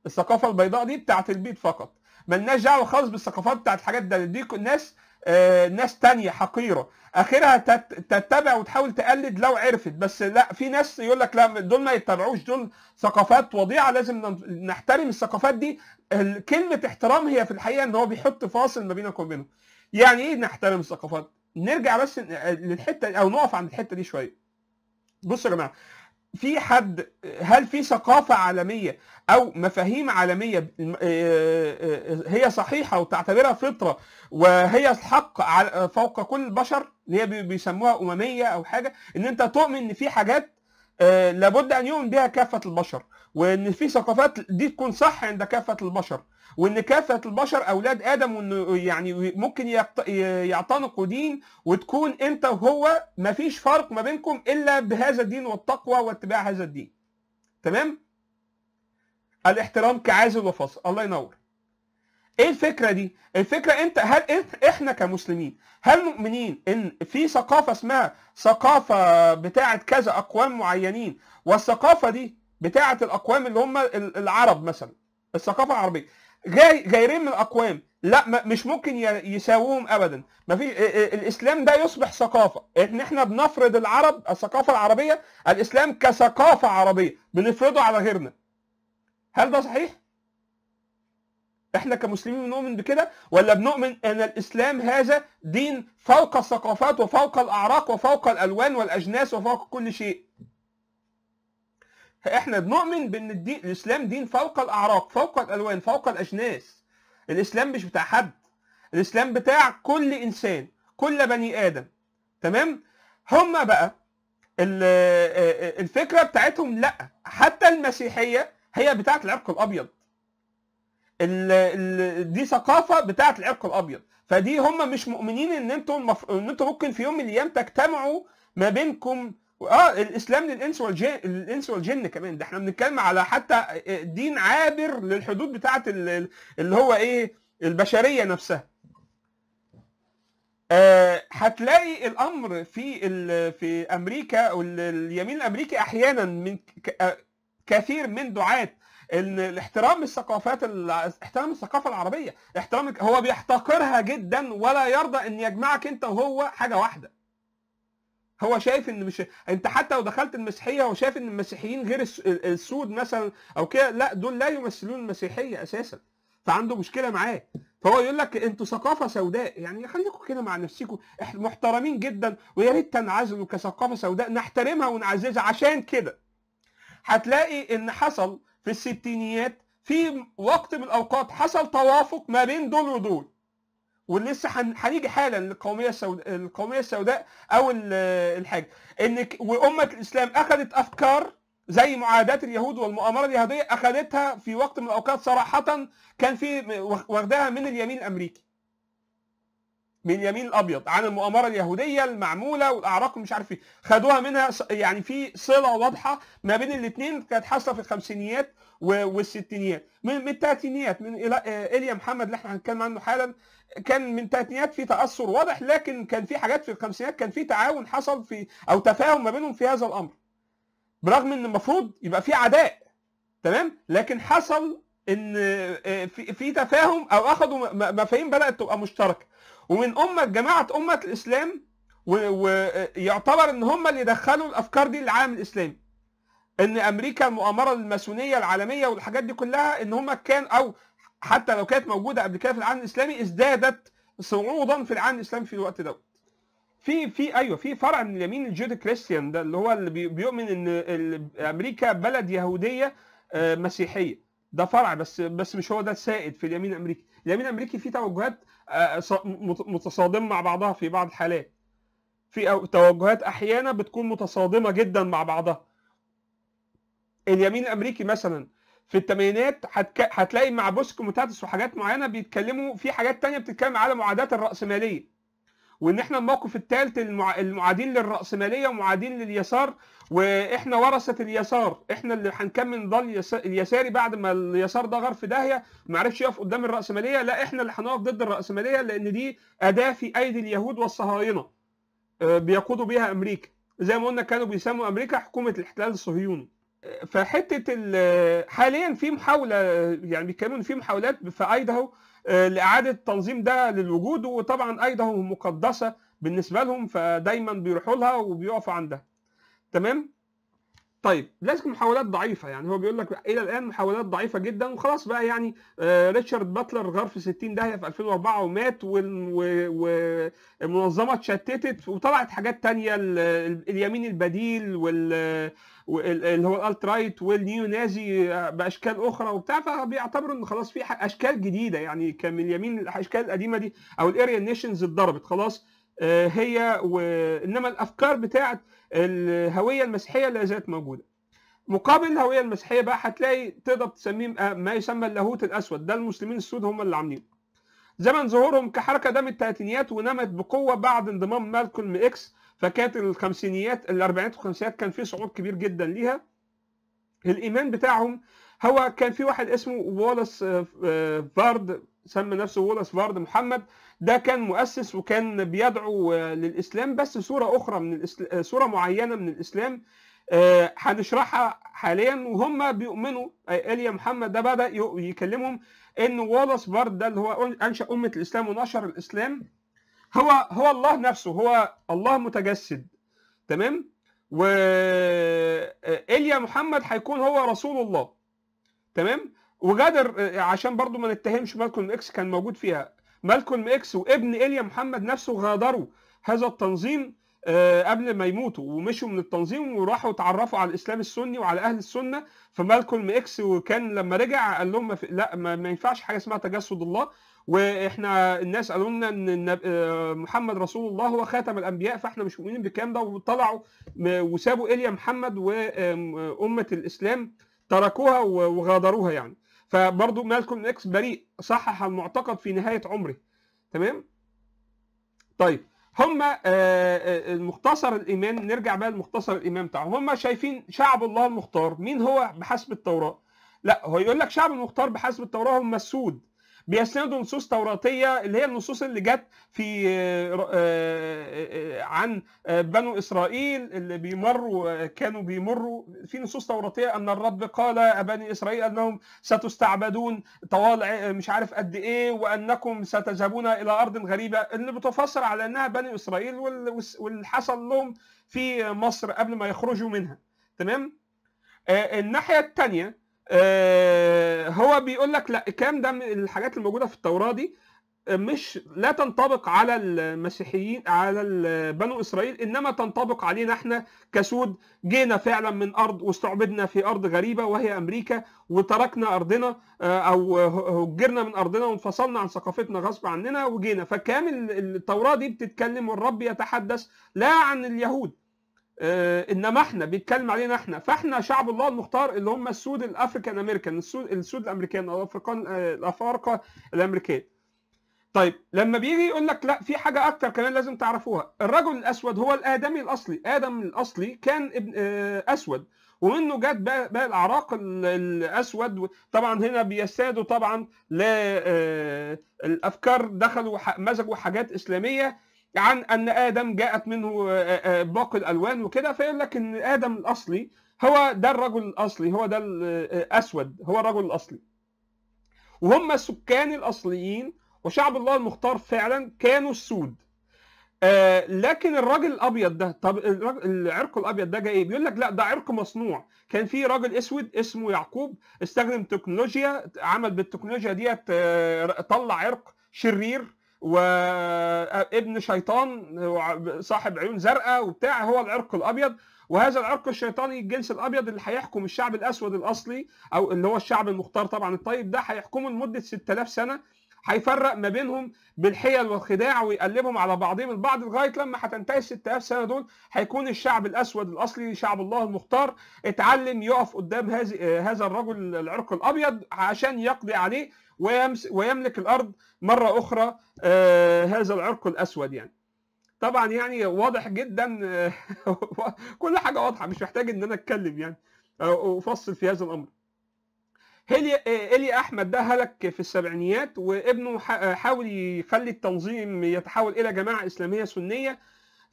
Speaker 1: الثقافه البيضاء دي بتاعت البيض فقط ملناش دعوه خالص بالثقافات بتاعت الحاجات ده دي الناس آه، ناس تانية حقيرة اخرها تتبع وتحاول تقلد لو عرفت بس لا في ناس يقول لك لا دول ما يتبعوش دول ثقافات وضيعه لازم نحترم الثقافات دي كلمه احترام هي في الحقيقه ان هو بيحط فاصل ما بينك وبينهم يعني ايه نحترم الثقافات نرجع بس للحته او نقف عند الحته دي شويه بصوا يا جماعه في حد هل في ثقافة عالمية أو مفاهيم عالمية آه، آه، هي صحيحة وتعتبرها فطرة وهي الحق فوق كل البشر اللي هي بيسموها أممية أو حاجة إن أنت تؤمن إن في حاجات آه، لابد ان يؤمن بها كافه البشر وان في ثقافات دي تكون صح عند كافه البشر وان كافه البشر اولاد ادم وان يعني ممكن يعتنقوا دين وتكون انت وهو ما فيش فرق ما بينكم الا بهذا الدين والتقوى واتباع هذا الدين تمام الاحترام كعازل وفصل الله ينور ايه الفكره دي الفكره انت هل انت إيه، احنا كمسلمين هل مؤمنين ان في ثقافه اسمها ثقافه بتاعه كذا اقوام معينين والثقافه دي بتاعه الاقوام اللي هم العرب مثلا الثقافه العربيه جاي جايرين من الاقوام لا مش ممكن يساووهم ابدا ما في الاسلام ده يصبح ثقافه ان احنا بنفرض العرب الثقافه العربيه الاسلام كثقافه عربيه بنفرضه على غيرنا هل ده صحيح احنا كمسلمين بنؤمن بكده ولا بنؤمن ان الاسلام هذا دين فوق الثقافات وفوق الاعراق وفوق الالوان والاجناس وفوق كل شيء احنا بنؤمن بان الدين الاسلام دين فوق الاعراق فوق الالوان فوق الاجناس الاسلام مش بتاع حد الاسلام بتاع كل انسان كل بني ادم تمام هما بقى آه، آه، الفكره بتاعتهم لا حتى المسيحيه هي بتاعت العرق الابيض دي ثقافه بتاعه العرق الابيض فدي هم مش مؤمنين ان انتم مف... ان انتم ممكن في يوم من الايام تجتمعوا ما بينكم اه الاسلام للانس والجن الانس والجن كمان ده احنا بنتكلم على حتى دين عابر للحدود بتاعه اللي هو ايه البشريه نفسها آه هتلاقي الامر في ال... في امريكا واليمين الامريكي احيانا من ك... آه، كثير من دعاه ان الاحترام الثقافات احترام الثقافه العربيه احترام هو بيحتقرها جدا ولا يرضى ان يجمعك انت وهو حاجه واحده هو شايف ان مش انت حتى لو دخلت المسيحيه هو شايف ان المسيحيين غير السود مثلا او كده لا دول لا يمثلون المسيحيه اساسا فعنده مشكله معاه فهو يقول لك انتوا ثقافه سوداء يعني خليكم كده مع نفسكم محترمين جدا ويا ريت تنعزلوا كثقافه سوداء نحترمها ونعززها عشان كده هتلاقي ان حصل في الستينيات في وقت من الاوقات حصل توافق ما بين دول ودول ولسه هنيجي حالا للقوميه السوداء القوميه السوداء او الحاجه ان وامه الاسلام اخذت افكار زي معاداه اليهود والمؤامره اليهوديه اخذتها في وقت من الاوقات صراحه كان في واخداها من اليمين الامريكي من اليمين الابيض عن المؤامره اليهوديه المعموله والاعراق مش عارف ايه خدوها منها يعني في صله واضحه ما بين الاثنين كانت حاصله في الخمسينيات والستينيات من الثلاثينيات من ايليا آه، محمد اللي احنا هنتكلم عنه حالا كان من الثلاثينيات في تاثر واضح لكن كان في حاجات في الخمسينيات كان في تعاون حصل في او تفاهم ما بينهم في هذا الامر برغم ان المفروض يبقى في عداء تمام لكن حصل ان آه، في تفاهم او اخذوا مفاهيم بدات تبقى مشتركه ومن امه جماعه امه الاسلام ويعتبر ان هم اللي دخلوا الافكار دي للعالم الاسلامي ان امريكا المؤامره الماسونيه العالميه والحاجات دي كلها ان هم كان او حتى لو كانت موجوده قبل كده في العالم الاسلامي ازدادت صعودا في العالم الاسلامي في الوقت دوت في في ايوه في فرع من اليمين الجودو كريستيان ده اللي هو اللي بيؤمن ان امريكا بلد يهوديه آه، مسيحيه ده فرع بس بس مش هو ده السائد في اليمين الامريكي اليمين الامريكي فيه توجهات آه، متصادمه مع بعضها في بعض الحالات في توجهات احيانا بتكون متصادمه جدا مع بعضها اليمين الامريكي مثلا في الثمانينات هتلاقي مع بوسك متاتس وحاجات معينه بيتكلموا في حاجات تانية بتتكلم على معاداه الراسماليه وان احنا الموقف الثالث المعادين للراسماليه ومعادين لليسار واحنا ورثه اليسار احنا اللي هنكمل يس... اليساري بعد ما اليسار ده غرف في داهيه ما عرفش يقف قدام الراسماليه لا احنا اللي هنقف ضد الراسماليه لان دي اداه في ايدي اليهود والصهاينه آه، بيقودوا بيها امريكا زي ما قلنا كانوا بيسموا امريكا حكومه الاحتلال الصهيوني فحته حاليا في محاوله يعني بيتكلموا في محاولات في ايدهو آه، لاعاده تنظيم ده للوجود وطبعا ايدهم مقدسه بالنسبه لهم فدايما بيروحوا لها وبيقفوا عندها تمام طيب لازم محاولات ضعيفه يعني هو بيقول لك الى الان محاولات ضعيفه جدا وخلاص بقى يعني آه، ريتشارد باتلر غار في 60 داهيه في 2004 ومات والمنظمه اتشتتت وطلعت حاجات تانية اليمين البديل وال اللي هو الالت رايت والنيو نازي آه، باشكال اخرى وبتاع فبيعتبروا ان خلاص في اشكال جديده يعني كان من اليمين الاشكال القديمه دي او الاريان نيشنز اتضربت خلاص آه، هي وإنما الافكار بتاعت الهويه المسيحيه لا زالت موجوده مقابل الهويه المسيحيه بقى هتلاقي تقدر تسميه آه، ما يسمى اللاهوت الاسود ده المسلمين السود هم اللي عاملينه زمن ظهورهم كحركه ده من الثلاثينيات ونمت بقوه بعد انضمام مالكولم اكس فكانت الخمسينيات الاربعينات والخمسينات كان في صعود كبير جدا ليها الايمان بتاعهم هو كان في واحد اسمه والاس آه، آه، فارد سمى نفسه وولاس فارد محمد ده كان مؤسس وكان بيدعو آه، للاسلام بس صوره اخرى من الإسلام آه، صوره معينه من الاسلام آه، هنشرحها حاليا وهم بيؤمنوا ايليا محمد ده بدا يكلمهم ان وولاس فارد ده اللي هو انشا امه الاسلام ونشر الاسلام هو هو الله نفسه هو الله متجسد تمام وإليا محمد هيكون هو رسول الله تمام وغادر آه، عشان برضو ما نتهمش مالكولم اكس كان موجود فيها مالكولم اكس وابن ايليا محمد نفسه غادروا هذا التنظيم آه، قبل ما يموتوا ومشوا من التنظيم وراحوا اتعرفوا على الاسلام السني وعلى اهل السنه فمالكولم اكس وكان لما رجع قال لهم لا ما ينفعش حاجه اسمها تجسد الله واحنا الناس قالوا لنا ان آه، محمد رسول الله هو خاتم الانبياء فاحنا مش مؤمنين بالكلام ده وطلعوا وسابوا ايليا محمد وامه الاسلام تركوها وغادروها يعني فبرضه مالكوم اكس بريء صحح المعتقد في نهايه عمره تمام طيب هما آه، آه، المختصر الايمان نرجع بقى لمختصر الايمان بتاعهم هما شايفين شعب الله المختار مين هو بحسب التوراه لا هو يقول لك شعب المختار بحسب التوراه هم السود بيسندوا نصوص توراتيه اللي هي النصوص اللي جت في آه، آه، آه، عن بنو اسرائيل اللي بيمروا كانوا بيمروا في نصوص توراتيه ان الرب قال بني اسرائيل انهم ستستعبدون طوال مش عارف قد ايه وانكم ستذهبون الى ارض غريبه اللي بتفسر على انها بني اسرائيل واللي حصل لهم في مصر قبل ما يخرجوا منها تمام الناحيه الثانيه آه، هو بيقول لك لا كام ده من الحاجات الموجوده في التوراه دي آه، مش لا تنطبق على المسيحيين على بنو اسرائيل انما تنطبق علينا احنا كسود جينا فعلا من ارض واستعبدنا في ارض غريبه وهي امريكا وتركنا ارضنا آه، او هجرنا من ارضنا وانفصلنا عن ثقافتنا غصب عننا وجينا فكام التوراه دي بتتكلم والرب يتحدث لا عن اليهود آه، انما احنا بيتكلم علينا احنا فاحنا شعب الله المختار اللي هم السود الافريكان امريكان السود السود الامريكان او الافريقان آه، الافارقه الامريكان طيب لما بيجي يقول لك لا في حاجه اكتر كمان لازم تعرفوها الرجل الاسود هو الادمي الاصلي ادم الاصلي كان ابن آه، اسود ومنه جت بقى الاعراق الاسود طبعا هنا بيستندوا طبعا الافكار دخلوا مزجوا حاجات اسلاميه عن ان ادم جاءت منه آه، آه، آه، باقي الالوان وكده فيقول لك ان ادم الاصلي هو ده الرجل الاصلي هو ده الاسود هو الرجل الاصلي وهم السكان الاصليين وشعب الله المختار فعلا كانوا السود آه لكن الراجل الابيض ده طب العرق الابيض ده جاي ايه؟ بيقول لك لا ده عرق مصنوع كان في راجل اسود اسمه يعقوب استخدم تكنولوجيا عمل بالتكنولوجيا ديت طلع عرق شرير وابن شيطان صاحب عيون زرقاء وبتاع هو العرق الابيض وهذا العرق الشيطاني الجنس الابيض اللي هيحكم الشعب الاسود الاصلي او اللي هو الشعب المختار طبعا الطيب ده هيحكمه لمده 6000 سنه هيفرق ما بينهم بالحيل والخداع ويقلبهم على بعضهم البعض لغايه لما هتنتهي ال 6000 سنه دول هيكون الشعب الاسود الاصلي شعب الله المختار اتعلم يقف قدام هذا هذا الرجل العرق الابيض عشان يقضي عليه ويمس ويملك الارض مره اخرى آه، هذا العرق الاسود يعني طبعا يعني واضح جدا آه، [laughs] كل حاجه واضحه مش محتاج ان انا اتكلم يعني آه، افصل في هذا الامر هيلي إلي أحمد ده هلك في السبعينيات وابنه حاول يخلي التنظيم يتحول إلى جماعة إسلامية سنية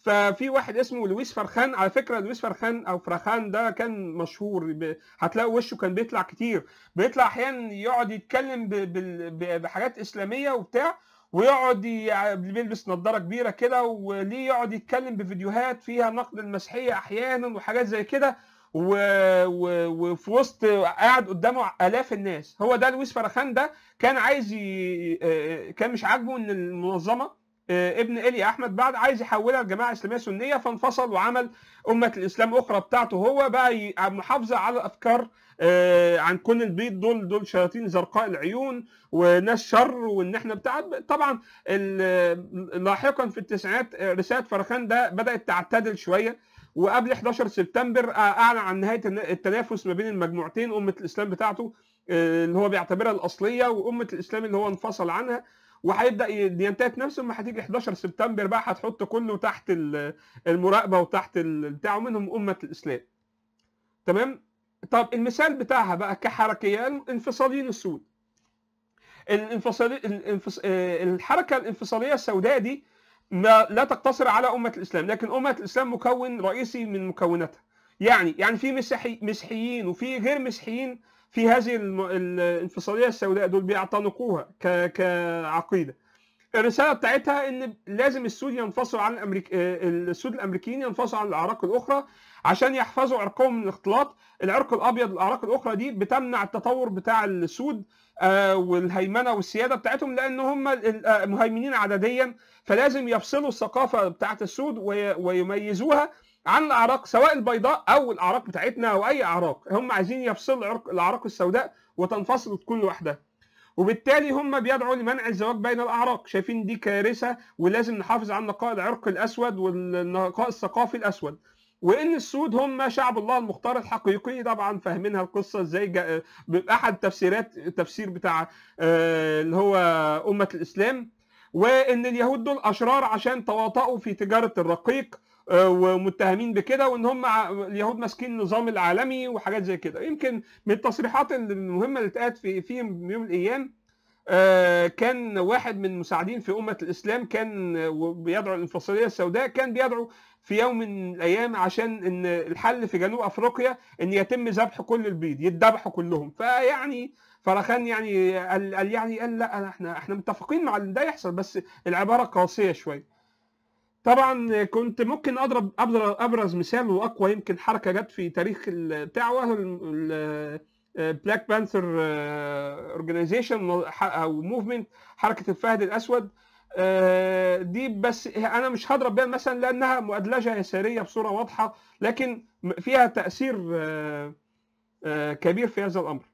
Speaker 1: ففي واحد اسمه لويس فرخان على فكره لويس فرخان او فرخان ده كان مشهور ب... هتلاقي وشه كان بيطلع كتير بيطلع احيانا يقعد يتكلم ب... ب... بحاجات اسلاميه وبتاع ويقعد ي... بيلبس نظاره كبيره كده وليه يقعد يتكلم بفيديوهات فيها نقد المسيحيه احيانا وحاجات زي كده و... و... وفي وسط قاعد قدامه الاف الناس هو ده لويس فرخان ده كان عايز ي... آه، آه، كان مش عاجبه ان المنظمه آه، ابن ايليا احمد بعد عايز يحولها لجماعه اسلاميه سنيه فانفصل وعمل امه الاسلام اخرى بتاعته هو بقى محافظه على افكار آه، عن كل البيض دول دول شياطين زرقاء العيون وناس شر وان احنا بتاع طبعا لاحقا في التسعينات آه، رساله فرخان ده بدات تعتدل شويه وقبل 11 سبتمبر اعلن عن نهايه التنافس ما بين المجموعتين امه الاسلام بتاعته اللي هو بيعتبرها الاصليه وامه الاسلام اللي هو انفصل عنها وهيبدا ينتهك نفسه لما هتيجي 11 سبتمبر بقى هتحط كله تحت المراقبه وتحت بتاع ومنهم امه الاسلام تمام طب المثال بتاعها بقى كحركيان انفصاليين السود الانفصالي الانفص... آه، الحركه الانفصاليه السوداء دي ما لا تقتصر على امه الاسلام لكن امه الاسلام مكون رئيسي من مكوناتها يعني يعني في مسيحي مسيحيين وفي غير مسيحيين في هذه الانفصاليه السوداء دول بيعتنقوها كعقيده الرساله بتاعتها ان لازم السود ينفصلوا عن الامريك السود الامريكيين ينفصلوا عن الاعراق الاخرى عشان يحفظوا عرقهم من الاختلاط العرق الابيض الاعراق الاخرى دي بتمنع التطور بتاع السود آه، والهيمنه والسياده بتاعتهم لان هم آه، مهيمنين عدديا فلازم يفصلوا الثقافه بتاعت السود ويميزوها عن اعراق سواء البيضاء او الاعراق بتاعتنا او اي اعراق هم عايزين يفصلوا الاعراق السوداء وتنفصل كل واحده وبالتالي هم بيدعوا لمنع الزواج بين الاعراق شايفين دي كارثه ولازم نحافظ على نقاء العرق الاسود والنقاء الثقافي الاسود وان السود هم شعب الله المختار الحقيقي طبعا فاهمينها القصه ازاي احد تفسيرات التفسير بتاع آه، اللي هو امه الاسلام وان اليهود دول اشرار عشان تواطؤوا في تجاره الرقيق آه، ومتهمين بكده وان هم اليهود ماسكين النظام العالمي وحاجات زي كده يمكن من التصريحات المهمه اللي اتقالت في في يوم الايام آه، كان واحد من المساعدين في امه الاسلام كان بيدعو الانفصاليه السوداء كان بيدعو في يوم من الايام عشان ان الحل في جنوب افريقيا ان يتم ذبح كل البيض يتذبحوا كلهم فيعني فرخان يعني قال يعني قال لا احنا احنا متفقين مع ان ده يحصل بس العباره قاسيه شويه طبعا كنت ممكن اضرب ابرز مثال واقوى يمكن حركه جت في تاريخ البتاع بلاك بانثر اورجانيزيشن او موفمنت حركه الفهد الاسود آه، دي بس انا مش هضرب بيها مثلا لانها مؤدلجه يساريه بصوره واضحه لكن فيها تاثير آه، آه، كبير في هذا الامر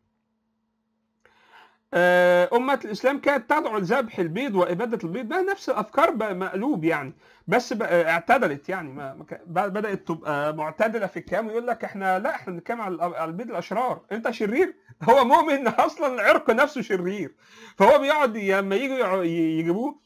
Speaker 1: آه، أمة الإسلام كانت تدعو لذبح البيض وإبادة البيض ده نفس الأفكار مقلوب يعني بس اعتدلت يعني ما بدأت تبقى معتدلة في الكلام ويقول لك إحنا لا إحنا بنتكلم على البيض الأشرار أنت شرير [laughs] هو مؤمن [laughs] أصلا العرق نفسه شرير فهو بيقعد لما يجوا يجيبوه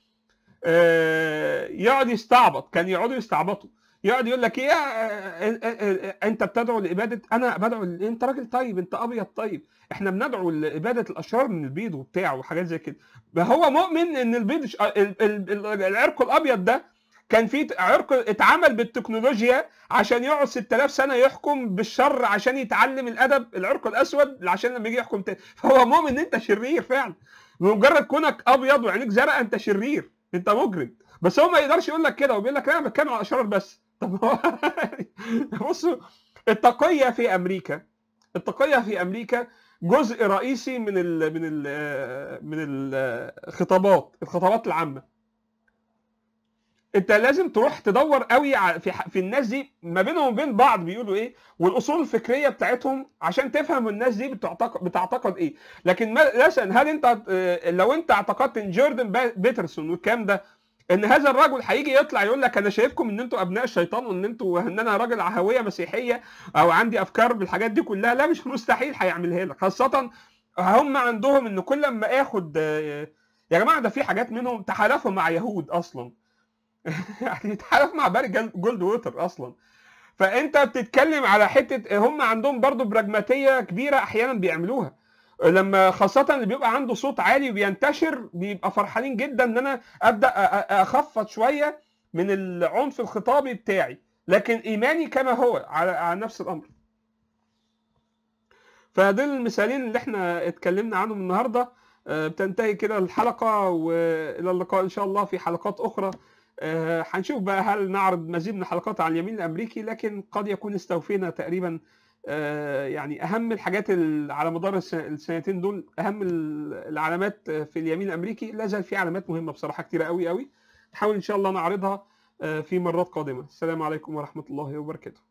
Speaker 1: آه، يقعد يستعبط كان يقعدوا يستعبطوا يقعد يقول لك ايه آه، انت بتدعو لاباده انا بدعو انت راجل طيب انت ابيض طيب احنا بندعو لاباده الاشرار من البيض وبتاع وحاجات زي كده هو مؤمن ان البيض ش... العرق الابيض ده كان في عرق اتعمل بالتكنولوجيا عشان يقعد 6000 سنه يحكم بالشر عشان يتعلم الادب العرق الاسود عشان لما يجي يحكم تاني فهو مؤمن ان انت شرير فعلا بمجرد كونك ابيض وعينيك زرقاء انت شرير انت مجرم بس هو ما يقدرش يقول لك كده وبيقول لك لا انا بتكلم على الاشرار بس طب هو [laughs] يعني بصوا التقيه في امريكا التقيه في امريكا جزء رئيسي من ال من ال من الخطابات الخطابات العامه انت لازم تروح تدور قوي في في الناس دي ما بينهم وبين بعض بيقولوا ايه والاصول الفكريه بتاعتهم عشان تفهم الناس دي بتعتقد بتعتقد ايه لكن مثلا هل انت آه، لو انت اعتقدت ان جوردن بيترسون والكلام ده ان هذا الرجل هيجي يطلع يقول لك انا شايفكم ان انتوا ابناء الشيطان وان انتوا ان انا راجل هويه مسيحيه او عندي افكار بالحاجات دي كلها لا مش مستحيل هيعملها لك خاصه هم عندهم ان كل ما اخد يا جماعه ده في حاجات منهم تحالفوا مع يهود اصلا [laughs] يعني تحالف مع باري جولد ووتر اصلا فانت بتتكلم على حته هم عندهم برضو براجماتيه كبيره احيانا بيعملوها لما خاصة اللي بيبقى عنده صوت عالي وبينتشر بيبقى فرحانين جدا ان انا ابدا اخفض شوية من العنف الخطابي بتاعي لكن ايماني كما هو على, على نفس الامر فدول المثالين اللي احنا اتكلمنا عنهم النهارده آه، بتنتهي كده الحلقه والى اللقاء ان شاء الله في حلقات اخرى آه، هنشوف بقى هل نعرض مزيد من الحلقات على اليمين الامريكي لكن قد يكون استوفينا تقريبا آه، يعني اهم الحاجات على مدار السنتين دول اهم العلامات في اليمين الامريكي لا زال في علامات مهمه بصراحه كتيره قوي قوي نحاول ان شاء الله نعرضها آه، في مرات قادمه السلام عليكم ورحمه الله وبركاته